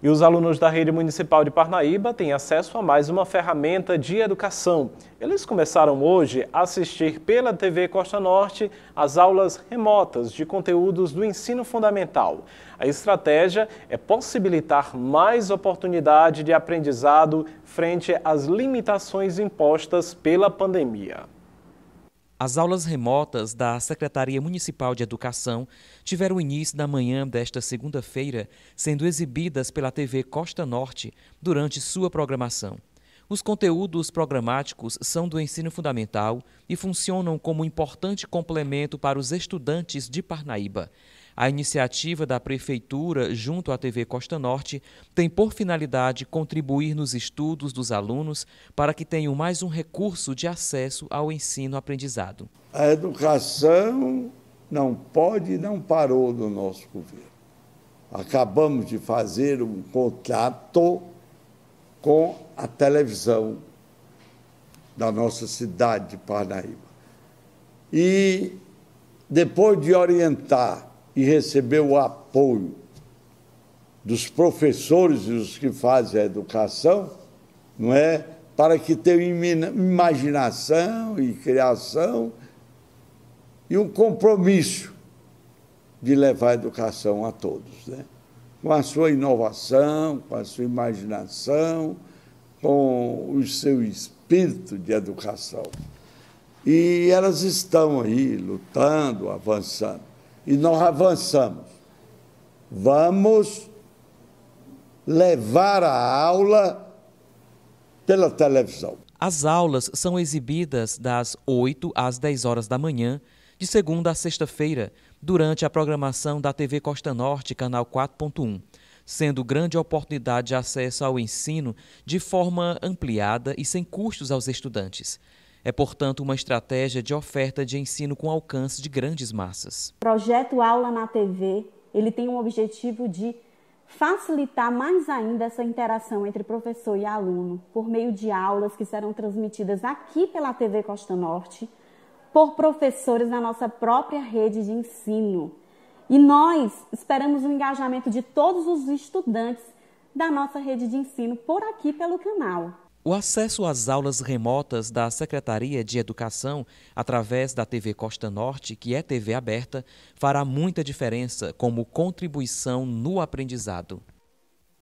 E os alunos da rede municipal de Parnaíba têm acesso a mais uma ferramenta de educação. Eles começaram hoje a assistir pela TV Costa Norte às aulas remotas de conteúdos do ensino fundamental. A estratégia é possibilitar mais oportunidade de aprendizado frente às limitações impostas pela pandemia. As aulas remotas da Secretaria Municipal de Educação tiveram início na manhã desta segunda-feira, sendo exibidas pela TV Costa Norte durante sua programação. Os conteúdos programáticos são do ensino fundamental e funcionam como importante complemento para os estudantes de Parnaíba. A iniciativa da Prefeitura, junto à TV Costa Norte, tem por finalidade contribuir nos estudos dos alunos para que tenham mais um recurso de acesso ao ensino-aprendizado. A educação não pode e não parou no nosso governo. Acabamos de fazer um contrato com a televisão da nossa cidade de Parnaíba. E depois de orientar e receber o apoio dos professores e dos que fazem a educação, não é? Para que tenham imaginação e criação e um compromisso de levar a educação a todos, né? com a sua inovação, com a sua imaginação, com o seu espírito de educação. E elas estão aí lutando, avançando. E nós avançamos. Vamos levar a aula pela televisão. As aulas são exibidas das 8 às 10 horas da manhã de segunda a sexta-feira, durante a programação da TV Costa Norte, canal 4.1, sendo grande oportunidade de acesso ao ensino de forma ampliada e sem custos aos estudantes. É, portanto, uma estratégia de oferta de ensino com alcance de grandes massas. O projeto Aula na TV, ele tem um objetivo de facilitar mais ainda essa interação entre professor e aluno por meio de aulas que serão transmitidas aqui pela TV Costa Norte por professores na nossa própria rede de ensino. E nós esperamos o engajamento de todos os estudantes da nossa rede de ensino por aqui pelo canal. O acesso às aulas remotas da Secretaria de Educação através da TV Costa Norte, que é TV aberta, fará muita diferença como contribuição no aprendizado.